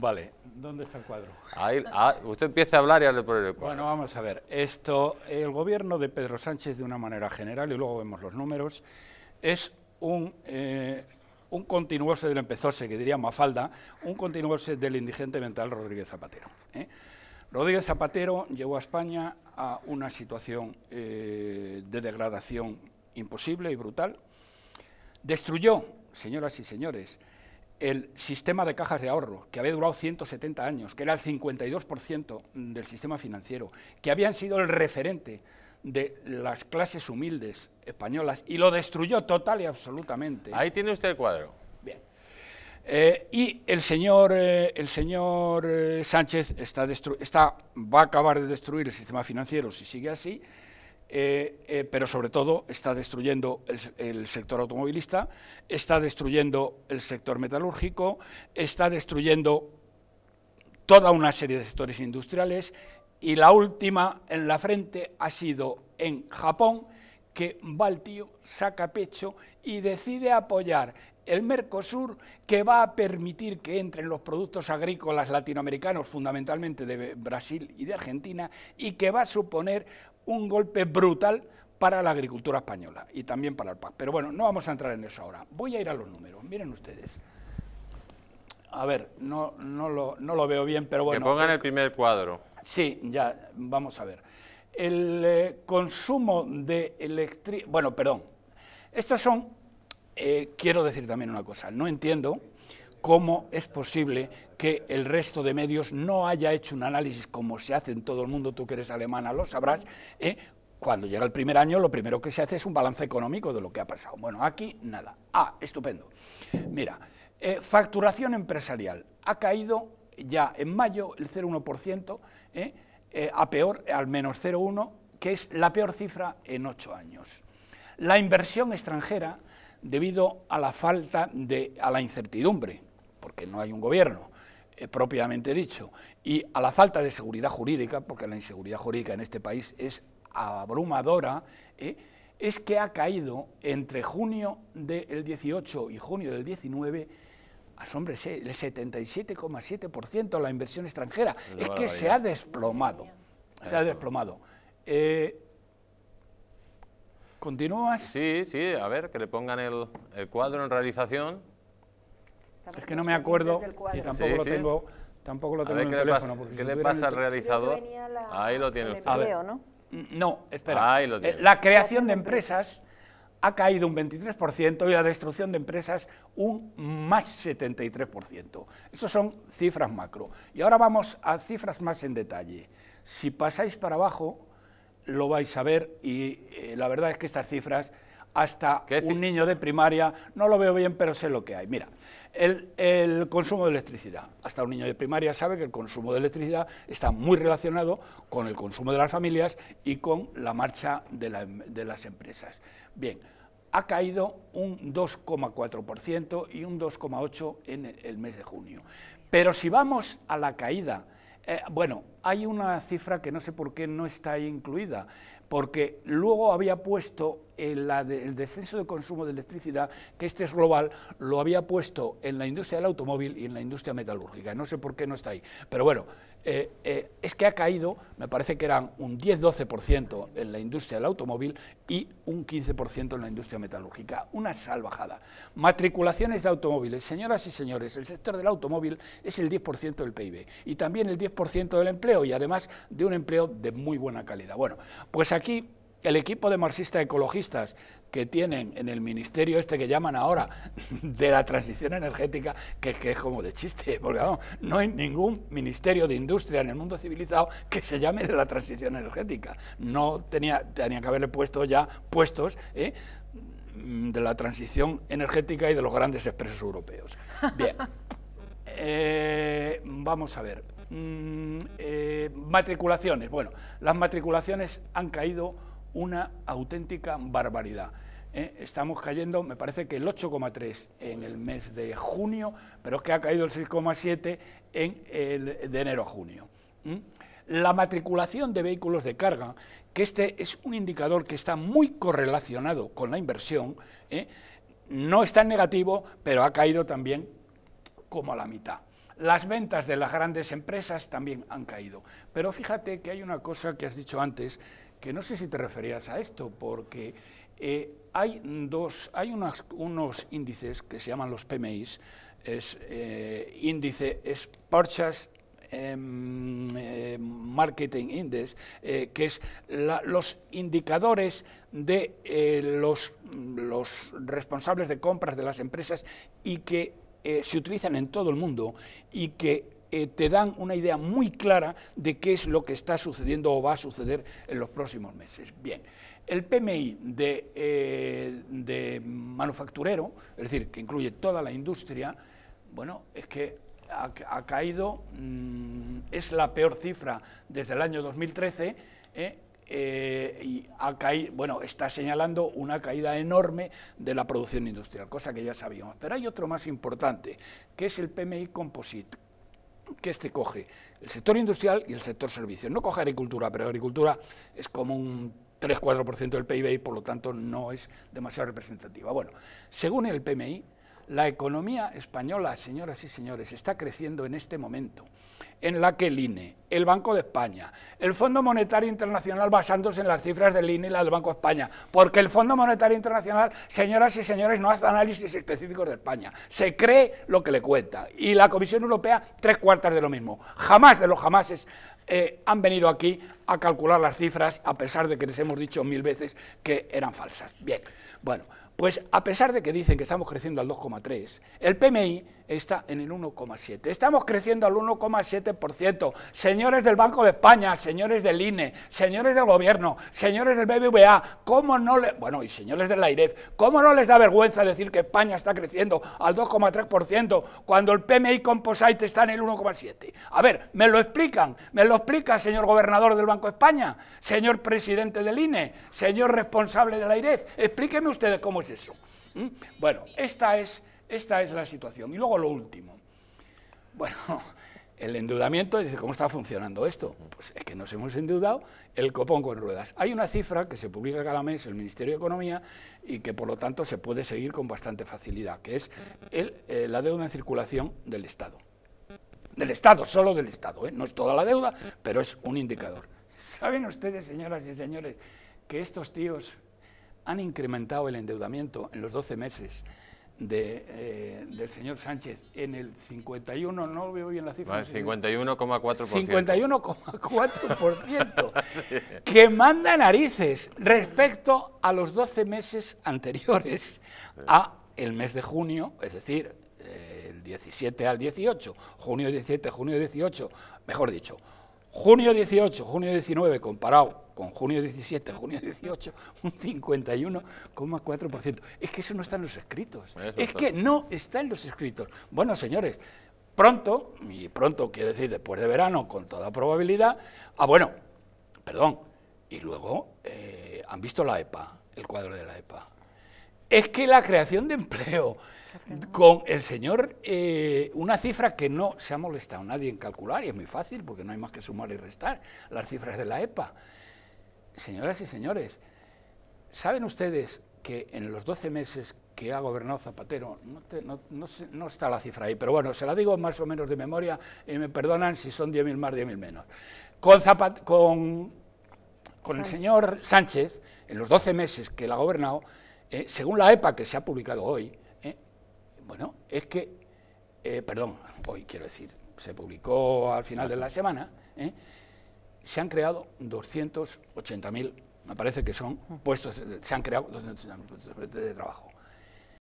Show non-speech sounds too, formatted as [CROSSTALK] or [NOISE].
Vale. ¿Dónde está el cuadro? Ah, usted empieza a hablar y hable por el cuadro. Bueno, vamos a ver. Esto, el gobierno de Pedro Sánchez, de una manera general, y luego vemos los números, es un, eh, del empezose, que diría falda, un continuoso del indigente mental Rodríguez Zapatero. ¿eh? Rodríguez Zapatero llevó a España a una situación eh, de degradación imposible y brutal. Destruyó, señoras y señores, el sistema de cajas de ahorro, que había durado 170 años, que era el 52% del sistema financiero, que habían sido el referente de las clases humildes españolas y lo destruyó total y absolutamente. Ahí tiene usted el cuadro. Bien. Eh, y el señor, eh, el señor eh, Sánchez está, está, va a acabar de destruir el sistema financiero si sigue así eh, eh, pero sobre todo está destruyendo el, sector automovilista, está destruyendo el sector metalúrgico, está destruyendo toda una serie de sectores industriales y la última en la frente ha sido en Japón, que va tío, saca pecho y decide apoyar el Mercosur que va a permitir que entren los productos agrícolas latinoamericanos, fundamentalmente de Brasil y de Argentina, y que va a suponer un golpe brutal para la agricultura española y también para el PAC. Pero bueno, no vamos a entrar en eso ahora. Voy a ir a los números. Miren ustedes. A ver, no, no, lo, no lo veo bien, pero bueno. Que pongan el primer cuadro. Sí, ya, vamos a ver. El eh, consumo de electricidad... Bueno, perdón. Estos son... Eh, quiero decir también una cosa. No entiendo cómo es posible que el resto de medios no haya hecho un análisis como se hace en todo el mundo, tú que eres alemana lo sabrás, ¿eh? cuando llega el primer año lo primero que se hace es un balance económico de lo que ha pasado. Bueno, aquí nada. Ah, estupendo. Mira, eh, facturación empresarial ha caído ya en mayo el 0,1%, ¿eh? a peor, al menos 0,1, que es la peor cifra en ocho años. La inversión extranjera, debido a la falta de, a la incertidumbre, porque no hay un gobierno eh, propiamente dicho, y a la falta de seguridad jurídica, porque la inseguridad jurídica en este país es abrumadora, eh, es que ha caído entre junio del 18 y junio del 19 asómbrese, el 77,7% la inversión extranjera. es que se ha desplomado. Se ha desplomado. Eh, ¿Continúas? Sí, sí, a ver, que le pongan el cuadro en realización es que no me acuerdo y tampoco lo tengo, tampoco lo tengo en el teléfono. Pasa, ¿Qué le pasa al realizador? Ahí lo tiene usted. Mm, mm, ¿no? espera. Eh, la creación de empresas ha caído un 23% y la destrucción de empresas un más 73%. Esas son cifras macro. Y ahora vamos a cifras más en detalle. Si pasáis para abajo, lo vais a ver y eh, la verdad es que estas cifras hasta un niño de primaria, no lo veo bien, pero sé lo que hay. Mira, el, consumo de electricidad. Hasta un niño de primaria sabe que el consumo de electricidad está muy relacionado con el consumo de las familias y con la marcha de, las empresas. Bien, ha caído un 2,4% y un 2,8% en el mes de junio. Pero si vamos a la caída, eh, bueno, hay una cifra que no sé por qué no está incluida porque luego había puesto el, descenso de consumo de electricidad, que este es global, lo había puesto en la industria del automóvil y en la industria metalúrgica. No sé por qué no está ahí. Pero bueno, eh, eh, es que ha caído, me parece que eran un 10-12% en la industria del automóvil y un 15% en la industria metalúrgica. Una salvajada. Matriculaciones de automóviles. Señoras y señores, el sector del automóvil es el 10% del PIB y también el 10% del empleo y además de un empleo de muy buena calidad. Bueno, pues aquí el equipo de marxistas ecologistas que tienen en el ministerio este que llaman ahora [LAUGHS] de la transición energética, que, es como de chiste, porque no hay ningún ministerio de industria en el mundo civilizado que se llame de la transición energética. No tenía, tenía que haberle puesto ya puestos ¿eh? mm, de la transición energética y de los grandes expresos europeos. Bien, [LAUGHS] eh, vamos a ver. Mm, eh, matriculaciones. Bueno, las matriculaciones han caído una auténtica barbaridad. ¿eh? Estamos cayendo, me parece que el 8,3 en el mes de junio, pero es que ha caído el 6,7 en el de enero a junio. La matriculación de vehículos de carga, que este es un indicador que está muy correlacionado con la inversión, ¿eh? no está en negativo, pero ha caído también como a la mitad. Las ventas de las grandes empresas también han caído. Pero fíjate que hay una cosa que has dicho antes, que no sé si te referías a esto, porque eh, hay, dos, hay unos índices que se llaman los PMIs, es eh, índice, es em, em, Marketing Index, eh, que es los indicadores de los, los responsables de compras de las empresas y que eh, se utilizan en todo el mundo y que eh, te dan una idea muy clara de qué es lo que está sucediendo o va a suceder en los próximos meses. Bien, el PMI eh, de, manufacturero, es decir, que incluye toda la industria, bueno, es que ha, caído, mm, es la peor cifra desde el año 2013. Eh, y ha caído, bueno, está señalando una caída enorme de la producción industrial, cosa que ya sabíamos. Pero hay otro más importante, que es el PMI Composite, que este coge el sector industrial y el sector servicios. No coge agricultura, pero agricultura es como un 3-4% del PIB y por lo tanto no es demasiado representativa. Bueno, según el PMI, la economía española, señoras y señores, está creciendo en este momento, en la que el INE, el Banco de España, el Fondo Monetario Internacional basándose en las cifras del INE y las del Banco de España, porque el Fondo Monetario Internacional, señoras y señores, no hace análisis específicos de España, se cree lo que le cuenta, y la Comisión Europea tres cuartas de lo mismo. Jamás de los jamases eh, han venido aquí a calcular las cifras a pesar de que les hemos dicho mil veces que eran falsas. Bien, bueno, pues a pesar de que dicen que estamos creciendo al 2,3, el PMI está en el 1,7. Estamos creciendo al 1,7%. Señores del Banco de España, señores del INE, señores del Gobierno, señores del BBVA, ¿cómo no le... Bueno, y señores del ¿cómo no les da vergüenza decir que España está creciendo al 2,3% cuando el PMI Composite está en el 1,7%? A ver, ¿me lo explican? ¿Me lo explica, señor Gobernador del Banco de España? Señor Presidente del INE, señor responsable del AIREF, explíqueme ustedes cómo es eso. ¿Mm? Bueno, esta es esta es la situación. Y luego lo último. Bueno, [LAUGHS] el endeudamiento, dice, ¿cómo está funcionando esto? Pues es que nos hemos endeudado el copón con ruedas. Hay una cifra que se publica cada mes en el Ministerio de Economía y que por lo tanto se puede seguir con bastante facilidad, que es eh, la deuda en circulación del Estado. Del Estado, solo del Estado, ¿eh? no es toda la deuda, pero es un indicador. ¿Saben ustedes, señoras y señores, que estos tíos han incrementado el endeudamiento en los 12 meses de, eh, del señor Sánchez en el 51, no veo bien la cifra. 51,4%. 51,4%. [LAUGHS] Que manda narices respecto a los 12 meses anteriores a el mes de junio, es decir, eh, el 17 al 18, junio 17, junio 18, mejor dicho, Junio 18, junio 19, comparado con junio 17, junio 18, un 51,4%. Es que eso no está en los escritos. es que no está en los escritos. Bueno, señores, pronto, y pronto quiere decir después de verano, con toda probabilidad, ah, bueno, perdón, y luego eh, han visto la EPA, el cuadro de la EPA es que la creación de empleo con el señor, eh, una cifra que no se ha molestado nadie en calcular, y es muy fácil porque no hay más que sumar y restar las cifras de la EPA. Señoras y señores, ¿saben ustedes que en los 12 meses que ha gobernado Zapatero, no, está la cifra ahí, pero bueno, se la digo más o menos de memoria, y me perdonan si son 10.000 más, 10.000 menos. Con, con, con el señor Sánchez, en los 12 meses que la ha gobernado, eh, según la EPA que se ha publicado hoy, eh, bueno, es que, eh, perdón, hoy quiero decir, se publicó al final de la semana, se han creado 280.000, me parece que son puestos, se han creado 280.000 puestos de trabajo.